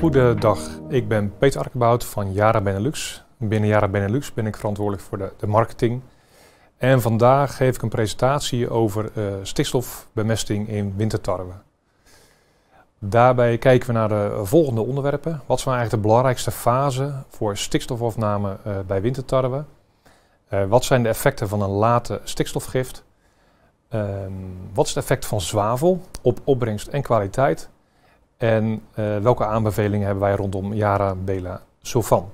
Goedendag, ik ben Peter Arkebout van Jara Benelux. Binnen Jara Benelux ben ik verantwoordelijk voor de, de marketing. En vandaag geef ik een presentatie over eh, stikstofbemesting in wintertarwe. Daarbij kijken we naar de volgende onderwerpen. Wat zijn eigenlijk de belangrijkste fasen voor stikstofafname eh, bij wintertarwe? Eh, wat zijn de effecten van een late stikstofgift? Ehm, wat is het effect van zwavel op opbrengst en kwaliteit? En eh, welke aanbevelingen hebben wij rondom Yara Bela Sofan?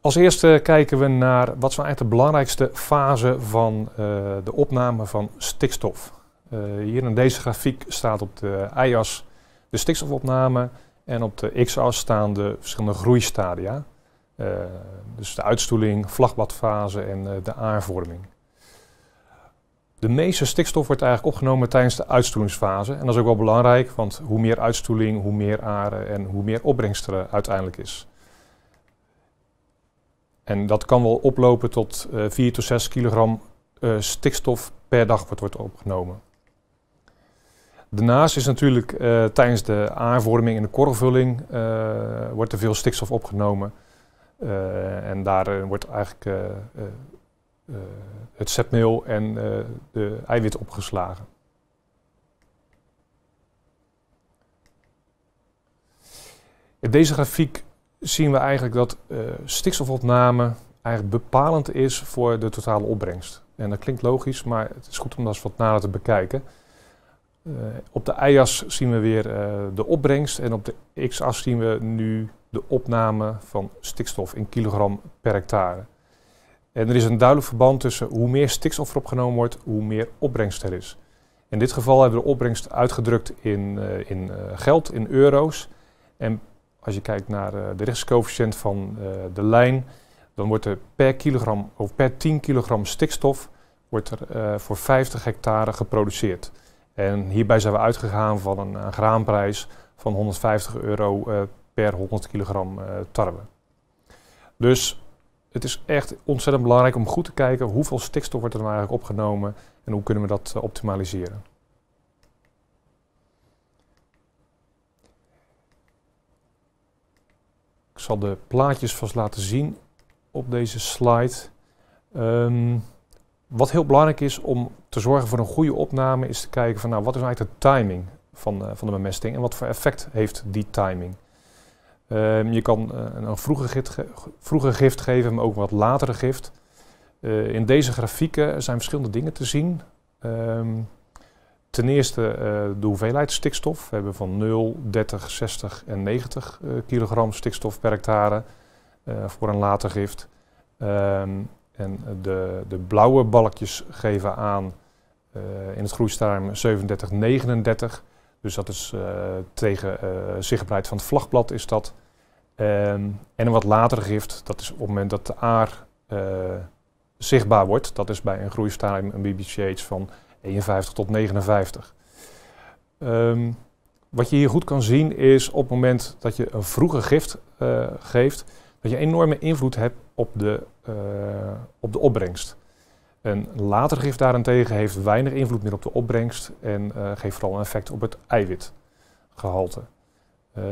Als eerste kijken we naar wat zijn eigenlijk de belangrijkste fase van eh, de opname van stikstof. Eh, hier in deze grafiek staat op de y-as de stikstofopname en op de x-as staan de verschillende groeistadia. dus de uitstoeling, vlagbladfase en de aanvorming. De meeste stikstof wordt eigenlijk opgenomen tijdens de uitstoelingsfase. En dat is ook wel belangrijk, want hoe meer uitstoeling, hoe meer aarde en hoe meer opbrengst er eh, uiteindelijk is. En dat kan wel oplopen tot uh, eh, 4 tot 6 kilogram eh, stikstof per dag wordt, opgenomen. Daarnaast is natuurlijk tijdens de aanvorming en de korrelvulling wordt er veel stikstof opgenomen. en daar wordt eigenlijk eh, het zetmeel en eh, de eiwit opgeslagen. In deze grafiek zien we eigenlijk dat eh, stikstofopname eigenlijk bepalend is voor de totale opbrengst. En dat klinkt logisch, maar het is goed om dat eens wat nader te bekijken. op de y-as zien we weer de opbrengst en op de x-as zien we nu de opname van stikstof in kilogram per hectare. En er is een duidelijk verband tussen hoe meer stikstof er opgenomen wordt, hoe meer opbrengst er is. In dit geval hebben we de opbrengst uitgedrukt in, eh, in eh, geld, in euro's. En als je kijkt naar uh, de rechtscoëfficiënt van de lijn, dan wordt er per, kilogram, of per 10 kilogram stikstof wordt er, voor 50 hectare geproduceerd. En hierbij zijn we uitgegaan van een, een graanprijs van 150 euro per 100 kilogram tarwe. Dus het is echt ontzettend belangrijk om goed te kijken hoeveel stikstof wordt er dan eigenlijk opgenomen en hoe kunnen we dat eh, optimaliseren. Ik zal de plaatjes vast laten zien op deze slide. Ehm, wat heel belangrijk is om te zorgen voor een goede opname, is te kijken van nou, wat is nou eigenlijk de timing van, eh, van de bemesting en wat voor effect heeft die timing. Ehm, je kan eh, een, een vroege, gift geven, maar ook wat latere gift. Eh, in deze grafieken zijn verschillende dingen te zien. Ehm, ten eerste eh, de hoeveelheid stikstof. We hebben van 0, 30, 60 en 90 kilogram stikstof per hectare voor een later gift. Ehm, en de, de, blauwe balkjes geven aan in het groeistadium 37, 39. Dus dat is eh, tegen eh, zichtbaarheid van het vlagblad is dat. Ehm, en een wat latere gift, dat is op het moment dat de aar eh, zichtbaar wordt. Dat is bij een groeistadium een BBCH van 51 tot 59. Ehm, wat je hier goed kan zien is op het moment dat je een vroege gift geeft, dat je enorme invloed hebt op de, op de opbrengst. Een later gif daarentegen heeft weinig invloed meer op de opbrengst en eh, geeft vooral een effect op het eiwitgehalte. Eh,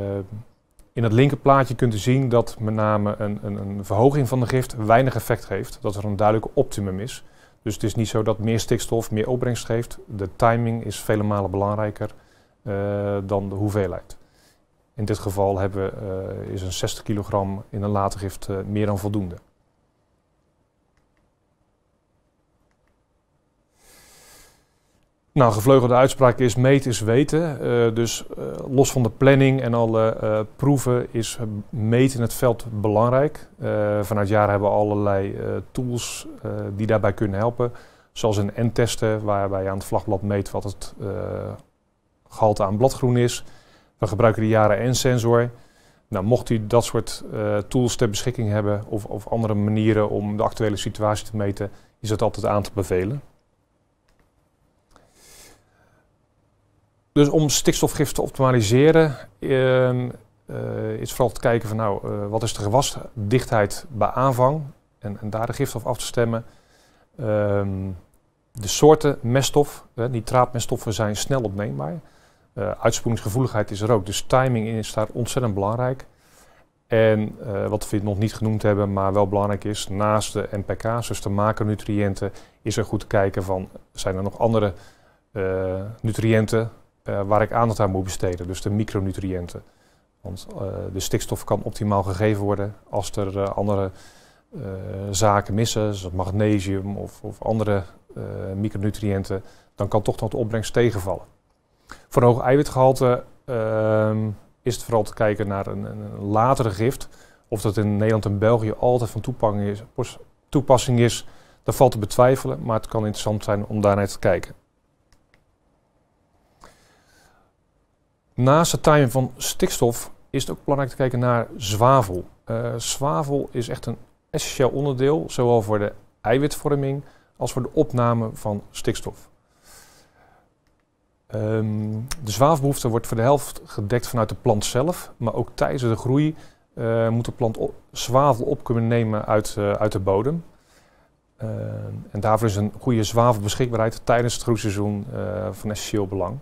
in het linker plaatje kunt u zien dat met name een, een, een, verhoging van de gift weinig effect geeft, dat er een duidelijke optimum is. Dus het is niet zo dat meer stikstof meer opbrengst geeft. De timing is vele malen belangrijker eh, dan de hoeveelheid. In dit geval hebben, is een 60 kilogram in een later gift meer dan voldoende. Nou, gevleugelde uitspraak is meet is weten. Eh, dus eh, los van de planning en alle eh, proeven is meten in het veld belangrijk. vanuit jaren hebben we allerlei tools die daarbij kunnen helpen. Zoals een N-testen, waarbij je aan het vlagblad meet wat het gehalte aan bladgroen is. We gebruiken de jaren N-sensor. Nou, mocht u dat soort tools ter beschikking hebben of, of andere manieren om de actuele situatie te meten, is dat altijd aan te bevelen. Dus om stikstofgif te optimaliseren ehm, eh, is vooral te kijken van nou, eh, wat is de gewasdichtheid bij aanvang en, en daar de gifstof af te stemmen. Ehm, de soorten meststof, nitraatmeststoffen zijn snel opneembaar. Eh, uitspoelingsgevoeligheid is er ook, dus timing is daar ontzettend belangrijk. En wat we nog niet genoemd hebben, maar wel belangrijk is, naast de NPK's, dus de macronutriënten, is er goed te kijken van, zijn er nog andere nutriënten eh, waar ik aandacht aan moet besteden, dus de micronutriënten. Want eh, de stikstof kan optimaal gegeven worden als er eh, andere zaken missen, zoals magnesium of, of andere micronutriënten, dan kan toch nog de opbrengst tegenvallen. Voor een hoog eiwitgehalte ehm, is het vooral te kijken naar een, een, latere gift. Of dat in Nederland en België altijd van toepassing is, toepassing is, dat valt te betwijfelen, maar het kan interessant zijn om daarnaar te kijken. Naast het timing van stikstof is het ook belangrijk te kijken naar zwavel. Eh, zwavel is echt een essentieel onderdeel, zowel voor de eiwitvorming als voor de opname van stikstof. Ehm, de zwavelbehoefte wordt voor de helft gedekt vanuit de plant zelf, maar ook tijdens de groei eh, moet de plant zwavel op kunnen nemen uit, eh, uit de bodem. Ehm, en daarvoor is een goede zwavelbeschikbaarheid tijdens het groeiseizoen van essentieel belang.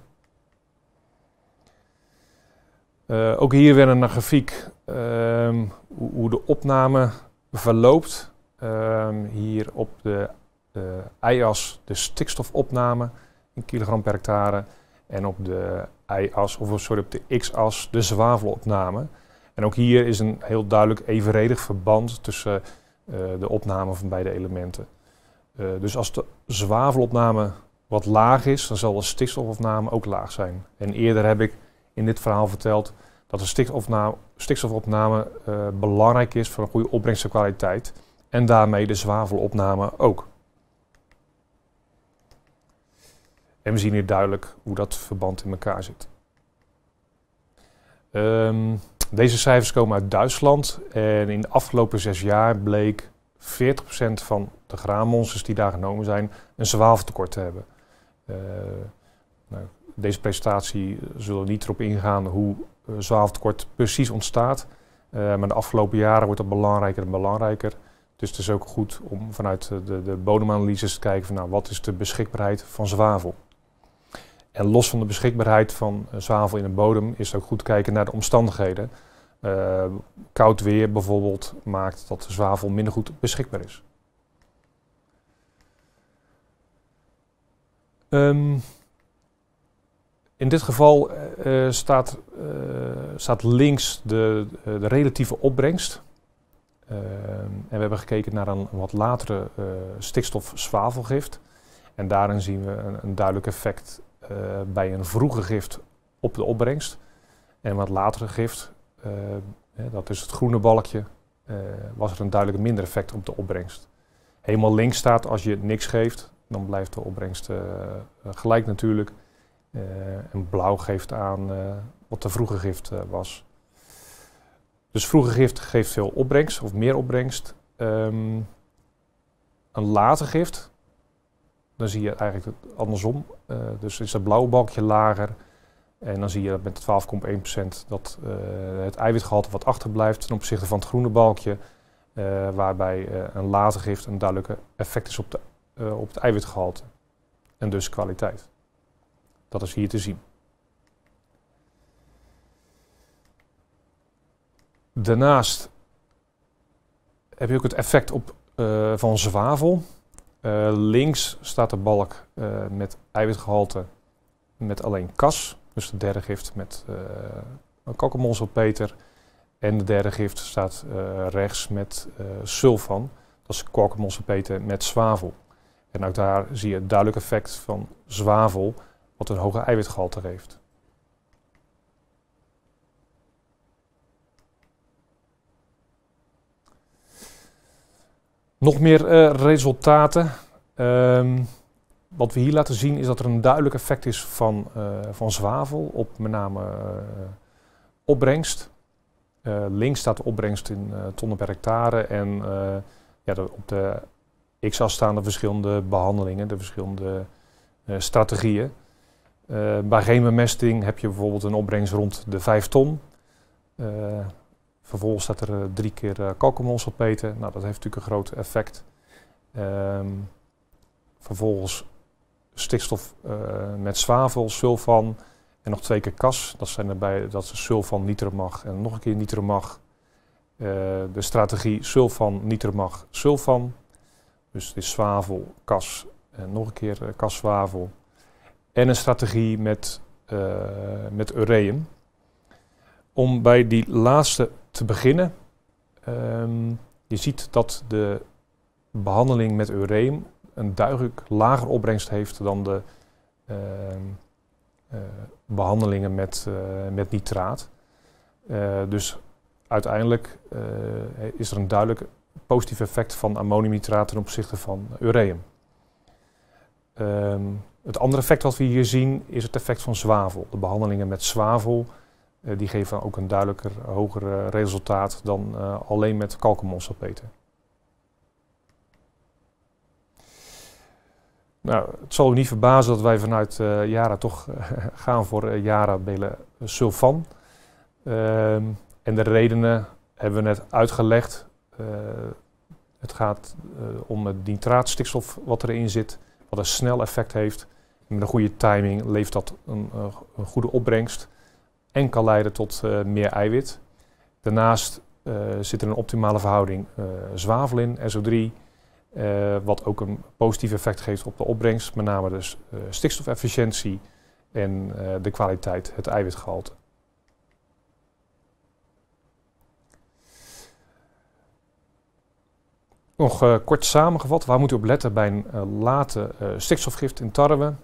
Eh, ook hier weer een grafiek ehm, hoe, de opname verloopt. Ehm, hier op de y-as de stikstofopname in kilogram per hectare. En op de y-as, of sorry, op de x-as de zwavelopname. En ook hier is een heel duidelijk evenredig verband tussen eh, de opname van beide elementen. Eh, dus als de zwavelopname wat laag is, dan zal de stikstofopname ook laag zijn. En eerder heb ik in dit verhaal vertelt dat de stikstofopname, stikstofopname eh, belangrijk is voor een goede opbrengstkwaliteit en daarmee de zwavelopname ook. En we zien hier duidelijk hoe dat verband in elkaar zit. Ehm, deze cijfers komen uit Duitsland en in de afgelopen zes jaar bleek 40% van de graanmonsters die daar genomen zijn een zwaveltekort te hebben. Eh, nou, deze presentatie eh, zullen we niet erop ingaan hoe uh, eh, zwaveltekort precies ontstaat. Eh, maar de afgelopen jaren wordt dat belangrijker en belangrijker. Dus het is ook goed om vanuit de, de bodemanalyses te kijken van nou, wat is de beschikbaarheid van zwavel. En los van de beschikbaarheid van zwavel in de bodem is het ook goed kijken naar de omstandigheden. koud weer bijvoorbeeld maakt dat de zwavel minder goed beschikbaar is. Ehm, in dit geval eh, eh, staat, eh, staat links de, de relatieve opbrengst. Ehm, en we hebben gekeken naar een wat latere stikstof-zwavelgift. En daarin zien we een, een duidelijk effect bij een vroege gift op de opbrengst. En een wat latere gift, dat is het groene balkje, was er een duidelijk minder effect op de opbrengst. Helemaal links staat als je niks geeft, dan blijft de opbrengst gelijk natuurlijk. Eh, en blauw geeft aan eh, wat de vroege gift eh, was. Dus vroege gift geeft veel opbrengst of meer opbrengst. Ehm, een late gift, dan zie je eigenlijk het andersom. dus is dat blauwe balkje lager. En dan zie je dat met 12,1% dat het eiwitgehalte wat achterblijft ten opzichte van het groene balkje. waarbij een late gift een duidelijke effect is op, de, op het eiwitgehalte. En dus kwaliteit. Dat is hier te zien. Daarnaast heb je ook het effect op, eh, van zwavel. Eh, links staat de balk eh, met eiwitgehalte met alleen kas. Dus de derde gift met kalkmonselpeter. En de derde gift staat rechts met sulfan. Dat is kalkmonselpeter met zwavel. En ook daar zie je het duidelijk effect van zwavel wat een hoge eiwitgehalte heeft. Nog meer eh, resultaten. Ehm, wat we hier laten zien is dat er een duidelijk effect is van, eh, van zwavel op met name eh, opbrengst. links staat de opbrengst in tonnen per hectare en ja, op de x-as staan de verschillende behandelingen, de verschillende strategieën. Uh, bij bemesting heb je bijvoorbeeld een opbrengst rond de 5 ton. Eh, vervolgens staat er eh, drie keer uh, op eten. Nou, dat heeft natuurlijk een groot effect. Ehm, vervolgens stikstof met zwavel, sulfan en nog twee keer kas. Dat zijn erbij dat ze sulfan, nitromag en nog een keer nitromag. de strategie sulfan, nitromag, sulfan. Dus het is zwavel, kas en nog een keer kas, zwavel en een strategie met, uh, met Ureum. Om bij die laatste te beginnen. Ehm, je ziet dat de behandeling met Ureum een duidelijk lager opbrengst heeft dan de ehm, eh, behandelingen met, eh, met nitraat. dus uiteindelijk is er een duidelijk positief effect van ammoniumnitraat ten opzichte van ureum. Ehm, het andere effect wat we hier zien is het effect van zwavel. De behandelingen met zwavel eh, die geven ook een duidelijker, hoger eh, resultaat dan eh, alleen met kalkemonsalpeter. Nou, het zal u niet verbazen dat wij vanuit uh, Jara toch gaan voor Jara Belen Sulfan. Ehm, en de redenen hebben we net uitgelegd. het gaat om het nitraatstikstof wat erin zit wat een snel effect heeft. Met een goede timing levert dat een, eh, een goede opbrengst en kan leiden tot eh, meer eiwit. Daarnaast eh, zit er een optimale verhouding zwavel in, SO3, wat ook een positief effect geeft op de opbrengst, met name dus stikstofefficiëntie en de kwaliteit, het eiwitgehalte. Nog eh, kort samengevat, waar moeten u op letten bij een eh, late eh, stikstofgift in tarwe?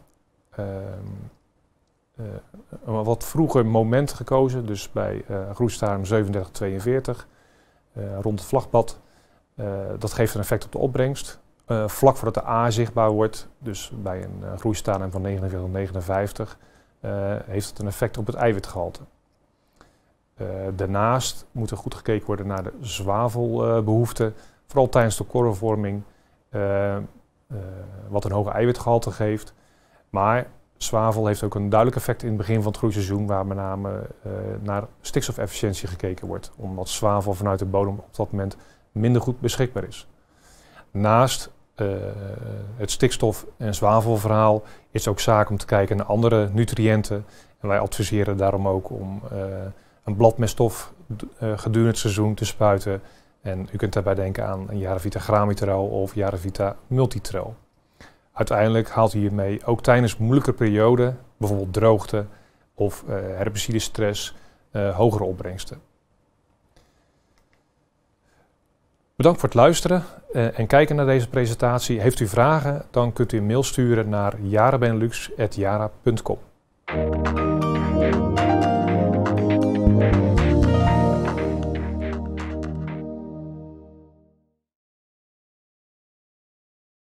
Ehm, een wat vroeger moment gekozen, dus bij uh, 37 3742, rond het vlagbad. dat geeft een effect op de opbrengst. vlak voordat de A zichtbaar wordt, dus bij een uh, van 49 59, heeft het een effect op het eiwitgehalte. daarnaast moet er goed gekeken worden naar de zwavelbehoeften vooral tijdens de korrelvorming, eh, eh, wat een hoge eiwitgehalte geeft. Maar zwavel heeft ook een duidelijk effect in het begin van het groeiseizoen, waar met name eh, naar stikstofefficiëntie gekeken wordt, omdat zwavel vanuit de bodem op dat moment minder goed beschikbaar is. Naast het stikstof- en zwavelverhaal is het ook zaak om te kijken naar andere nutriënten. En wij adviseren daarom ook om uh, een bladmeststof uh, gedurende het seizoen te spuiten en u kunt daarbij denken aan een Jarevita Gramitrol of Jarevita Multitrol. Uiteindelijk haalt u hiermee ook tijdens moeilijke perioden, bijvoorbeeld droogte of eh, herbicidestress, eh, hogere opbrengsten. Bedankt voor het luisteren eh, en kijken naar deze presentatie. Heeft u vragen, dan kunt u een mail sturen naar jarenbenelux.jara.com.